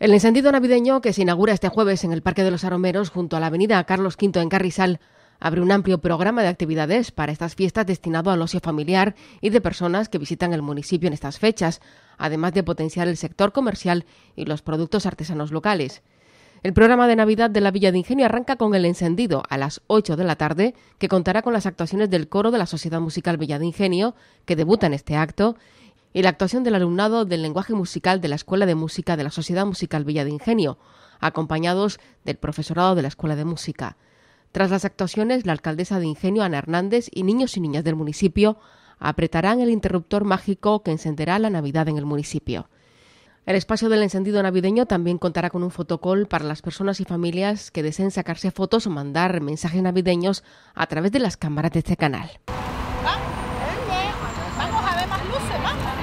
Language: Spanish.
El encendido navideño que se inaugura este jueves en el Parque de los Aromeros junto a la Avenida Carlos V en Carrizal abre un amplio programa de actividades para estas fiestas destinado al ocio familiar y de personas que visitan el municipio en estas fechas, además de potenciar el sector comercial y los productos artesanos locales. El programa de Navidad de la Villa de Ingenio arranca con el encendido a las 8 de la tarde, que contará con las actuaciones del coro de la Sociedad Musical Villa de Ingenio, que debuta en este acto, y la actuación del alumnado del lenguaje musical de la Escuela de Música de la Sociedad Musical Villa de Ingenio, acompañados del profesorado de la Escuela de Música. Tras las actuaciones, la alcaldesa de Ingenio, Ana Hernández, y niños y niñas del municipio apretarán el interruptor mágico que encenderá la Navidad en el municipio. El espacio del encendido navideño también contará con un fotocall para las personas y familias que deseen sacarse fotos o mandar mensajes navideños a través de las cámaras de este canal. Vamos a ver más luces, ¿no?